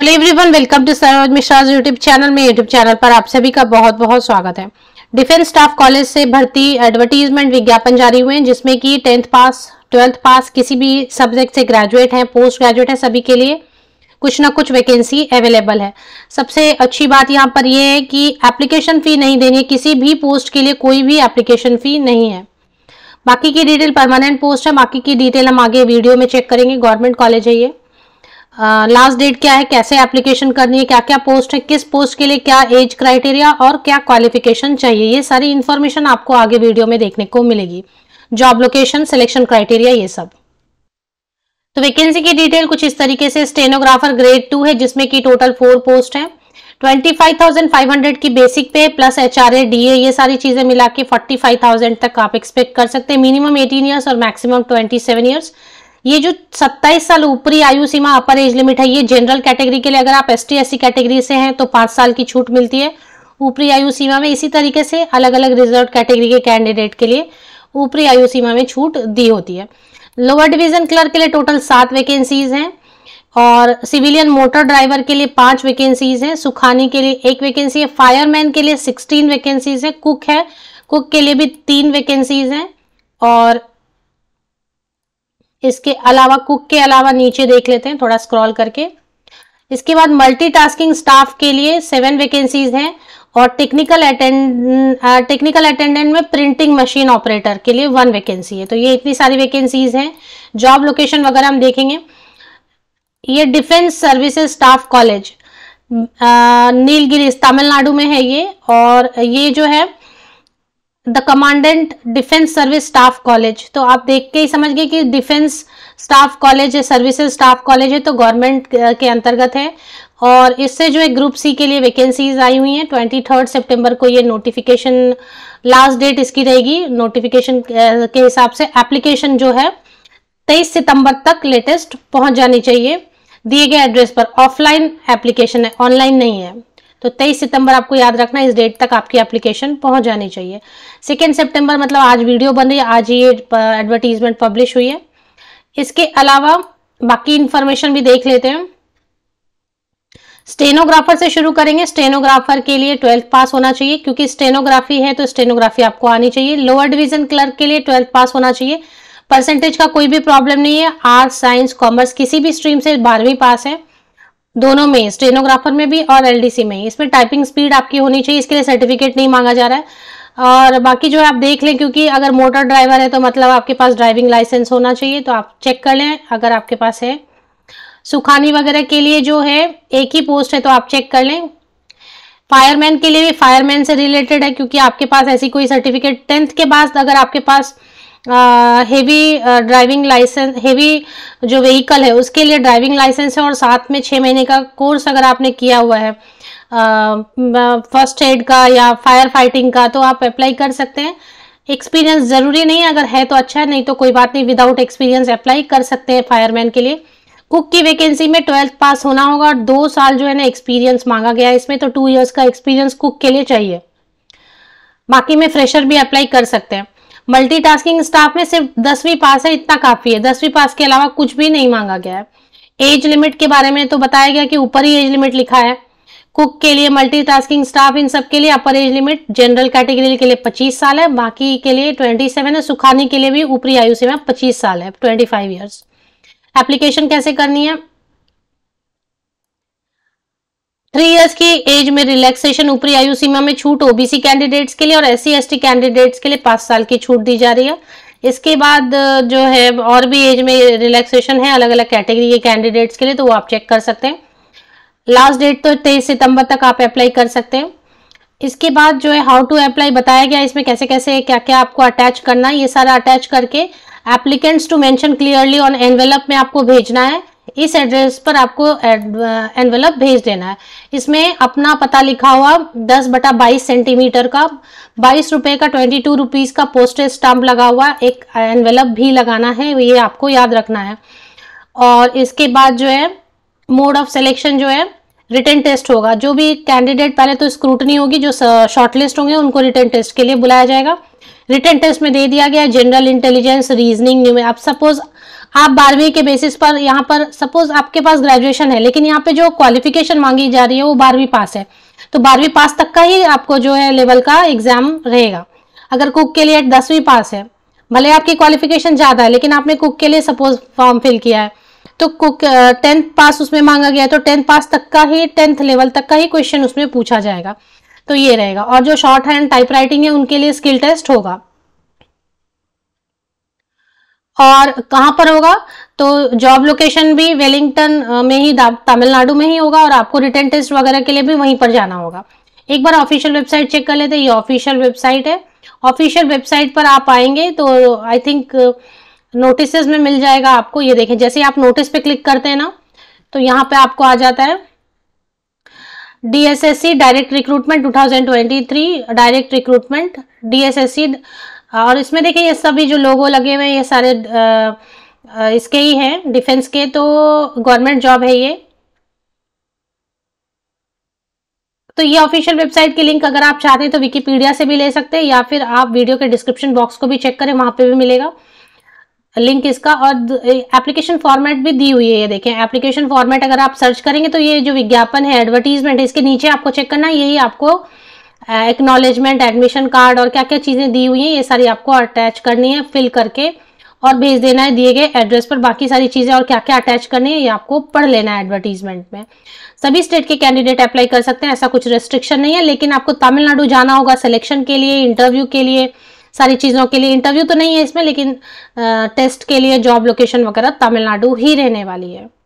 hello everyone welcome to Saroj Mishra YouTube channel में YouTube channel पर आप सभी का बहुत बहुत स्वागत है डिफेंस स्टाफ कॉलेज से भर्ती एडवर्टीजमेंट विज्ञापन जारी हुए हैं जिसमें कि टेंथ पास ट्वेल्थ पास किसी भी सब्जेक्ट से ग्रेजुएट हैं पोस्ट ग्रेजुएट हैं सभी के लिए कुछ ना कुछ वैकेंसी अवेलेबल है सबसे अच्छी बात यहाँ पर यह है कि एप्लीकेशन फ़ी नहीं देनी है किसी भी पोस्ट के लिए कोई भी एप्लीकेशन फ़ी नहीं है बाकी की डिटेल परमानेंट पोस्ट है बाकी की डिटेल हम आगे वीडियो में चेक करेंगे गवर्नमेंट कॉलेज है ये लास्ट डेट क्या है कैसे एप्लीकेशन करनी है क्या क्या पोस्ट है किस पोस्ट के लिए क्या एज क्राइटेरिया और क्या क्वालिफिकेशन चाहिए ये सारी इन्फॉर्मेशन आपको आगे वीडियो में देखने को मिलेगी जॉब लोकेशन सिलेक्शन क्राइटेरिया ये सब तो वैकेंसी की डिटेल कुछ इस तरीके से स्टेनोग्राफर ग्रेड टू है जिसमें की टोटल फोर पोस्ट है 25,500 की बेसिक पे प्लस एच आर ये सारी चीज़ें मिला के फोर्टी तक आप एक्सपेक्ट कर सकते हैं मिनिमम 18 इयर्स और मैक्सिमम 27 इयर्स ये जो 27 साल ऊपरी आयु सीमा अपर एज लिमिट है ये जनरल कैटेगरी के लिए अगर आप एस टी कैटेगरी से हैं तो पांच साल की छूट मिलती है ऊपरी आयु सीमा में इसी तरीके से अलग अलग रिजर्व कैटेगरी के कैंडिडेट के लिए ऊपरी आयु सीमा में छूट दी होती है लोअर डिवीजन क्लर्क के लिए टोटल सात वैकेंसीज हैं और सिविलियन मोटर ड्राइवर के लिए पांच वैकेंसीज हैं सुखानी के लिए एक वैकेंसी है फायरमैन के लिए सिक्सटीन वैकेंसीज है कुक है कुक के लिए भी तीन वैकेंसीज हैं और इसके अलावा कुक के अलावा नीचे देख लेते हैं थोड़ा स्क्रॉल करके इसके बाद मल्टीटास्किंग स्टाफ के लिए सेवन वैकेंसीज हैं और टेक्निकल अटेंड टेक्निकल अटेंडेंट में प्रिंटिंग मशीन ऑपरेटर के लिए वन वैकेंसी है तो ये इतनी सारी वैकेंसीज हैं जॉब लोकेशन वगैरह हम देखेंगे ये defence services staff college Nilgiri Tamil Nadu में है ये और ये जो है the commandant defence service staff college तो आप देख के ही समझ गए कि डिफेंस स्टाफ कॉलेज है सर्विसेज स्टाफ कॉलेज है तो गवर्नमेंट के अंतर्गत है और इससे जो है ग्रुप सी के लिए वैकेंसीज आई हुई हैं ट्वेंटी थर्ड सेप्टेम्बर को ये नोटिफिकेशन लास्ट डेट इसकी रहेगी नोटिफिकेशन के हिसाब से एप्लीकेशन जो है तेईस सितंबर तक लेटेस्ट पहुंच जानी चाहिए दिए गए एड्रेस पर ऑफलाइन एप्लीकेशन है ऑनलाइन नहीं है तो 23 सितंबर आपको याद रखना इस डेट तक आपकी एप्लीकेशन पहुंच जानी चाहिए सेकेंड सितंबर मतलब आज वीडियो बन रही है आज ये एडवर्टीजमेंट पब्लिश हुई है इसके अलावा बाकी इंफॉर्मेशन भी देख लेते हैं स्टेनोग्राफर से शुरू करेंगे स्टेनोग्राफर के लिए ट्वेल्थ पास होना चाहिए क्योंकि स्टेनोग्राफी है तो स्टेनोग्राफी आपको आनी चाहिए लोअर डिवीजन क्लर्क के लिए ट्वेल्थ पास होना चाहिए परसेंटेज का कोई भी प्रॉब्लम नहीं है आर्ट्स साइंस कॉमर्स किसी भी स्ट्रीम से बारहवीं पास है दोनों में स्टेनोग्राफर में भी और एलडीसी में इसमें टाइपिंग स्पीड आपकी होनी चाहिए इसके लिए सर्टिफिकेट नहीं मांगा जा रहा है और बाकी जो है आप देख लें क्योंकि अगर मोटर ड्राइवर है तो मतलब आपके पास ड्राइविंग लाइसेंस होना चाहिए तो आप चेक कर लें अगर आपके पास है सुखानी वगैरह के लिए जो है एक ही पोस्ट है तो आप चेक कर लें फायरमैन के लिए भी फायरमैन से रिलेटेड है क्योंकि आपके पास ऐसी कोई सर्टिफिकेट टेंथ के बाद अगर आपके पास हेवी ड्राइविंग लाइसेंस हेवी जो व्हीकल है उसके लिए ड्राइविंग लाइसेंस है और साथ में छः महीने का कोर्स अगर आपने किया हुआ है फर्स्ट एड का या फायर फाइटिंग का तो आप अप्लाई कर सकते हैं एक्सपीरियंस ज़रूरी नहीं अगर है तो अच्छा है नहीं तो कोई बात नहीं विदाउट एक्सपीरियंस अप्लाई कर सकते हैं फायरमैन के लिए कुक की वैकेंसी में ट्वेल्थ पास होना होगा और दो साल जो है ना एक्सपीरियंस मांगा गया है इसमें तो टू ईयर्स का एक्सपीरियंस कुक के लिए चाहिए बाकी में फ्रेशर भी अप्लाई कर सकते हैं मल्टीटास्किंग स्टाफ में सिर्फ दसवीं पास है इतना काफी है दसवीं पास के अलावा कुछ भी नहीं मांगा गया है एज लिमिट के बारे में तो बताया गया कि ऊपर ही एज लिमिट लिखा है कुक के लिए मल्टीटास्किंग स्टाफ इन सब के लिए upper age limit general category के लिए 25 साल है बाकी के लिए 27 है सुखानी के लिए भी ऊपरी आयु सीमा 25 साल है 25 फाइव ईयर्स एप्लीकेशन कैसे करनी है थ्री इयर्स की एज में रिलैक्सेशन ऊपरी आयु सीमा में छूट ओबीसी कैंडिडेट्स के लिए और एस सी कैंडिडेट्स के लिए पांच साल की छूट दी जा रही है इसके बाद जो है और भी एज में रिलैक्सेशन है अलग अलग कैटेगरी के कैंडिडेट्स के लिए तो वो आप चेक कर सकते हैं लास्ट डेट तो तेईस सितंबर तक आप अप्लाई कर सकते हैं इसके बाद जो है हाउ टू अप्लाई बताया गया इसमें कैसे कैसे क्या क्या आपको अटैच करना है ये सारा अटैच करके applicants to mention clearly on envelope में आपको भेजना है इस एड्रेस पर आपको एनवेलप भेज देना है इसमें अपना पता लिखा हुआ दस बटा बाईस सेंटीमीटर का बाईस रुपए का ट्वेंटी टू रुपीज़ का पोस्टेज स्टाम्प लगा हुआ एक एनवेलप भी लगाना है ये आपको याद रखना है और इसके बाद जो है मोड ऑफ सिलेक्शन जो है रिटर्न टेस्ट होगा जो भी कैंडिडेट पहले तो स्क्रूटनी होगी जो शॉर्टलिस्ट होंगे उनको रिटर्न टेस्ट के लिए बुलाया जाएगा रिटर्न टेस्ट में दे दिया गया जनरल इंटेलिजेंस रीजनिंग न्यू में आप सपोज आप बारहवीं के बेसिस पर यहाँ पर सपोज आपके पास ग्रेजुएशन है लेकिन यहाँ पे जो क्वालिफिकेशन मांगी जा रही है वो बारहवीं पास है तो बारहवीं पास तक का ही आपको जो है लेवल का एग्जाम रहेगा अगर कुक के लिए दसवीं पास है भले आपकी क्वालिफिकेशन ज़्यादा है लेकिन आपने कुक के लिए सपोज फॉर्म फिल किया है तो कुक टेंथ पास उसमें मांगा गया है तो टेंथ पास तक का ही टेंथ लेवल तक का ही क्वेश्चन उसमें पूछा जाएगा तो ये रहेगा और जो शॉर्ट हैंड टाइपराइटिंग है उनके लिए स्किल टेस्ट होगा और कहाँ पर होगा तो जॉब लोकेशन भी वेलिंगटन में ही तमिलनाडु में ही होगा और आपको रिटर्न टेस्ट वगैरह के लिए भी वहीं पर जाना होगा एक बार ऑफिशियल वेबसाइट चेक कर लेते हैं ये ऑफिशियल वेबसाइट है ऑफिशियल वेबसाइट पर आप आएंगे तो आई थिंक नोटिस में मिल जाएगा आपको ये देखें जैसे आप नोटिस पे क्लिक करते हैं ना तो यहाँ पे आपको आ जाता है DSSC direct recruitment 2023 direct recruitment DSSC हाँ, और इसमें देखिए ये सभी जो लोगो लगे हुए हैं ये सारे इसके ही हैं डिफेंस के तो गवर्नमेंट जॉब है ये तो ये ऑफिशियल वेबसाइट की लिंक अगर आप चाहते हैं तो विकीपीडिया से भी ले सकते हैं या फिर आप वीडियो के डिस्क्रिप्शन बॉक्स को भी चेक करें वहां पे भी मिलेगा लिंक इसका और एप्लीकेशन फॉर्मेट भी दी हुई है ये देखें एप्लीकेशन फॉर्मेट अगर आप सर्च करेंगे तो ये जो विज्ञापन है एडवर्टीजमेंट है इसके नीचे आपको चेक करना यही आपको एक्नॉलेजमेंट एडमिशन कार्ड और क्या क्या चीज़ें दी हुई हैं ये सारी आपको अटैच करनी है फिल करके और भेज देना है दिए गए एड्रेस पर बाकी सारी चीज़ें और क्या क्या अटैच करनी है ये आपको पढ़ लेना है एडवर्टीजमेंट में सभी स्टेट के कैंडिडेट अप्लाई कर सकते हैं ऐसा कुछ रेस्ट्रिक्शन नहीं है लेकिन आपको तमिलनाडु जाना होगा सिलेक्शन के लिए इंटरव्यू के लिए सारी चीज़ों के लिए इंटरव्यू तो नहीं है इसमें लेकिन टेस्ट के लिए जॉब लोकेशन वगैरह तमिलनाडु ही रहने वाली है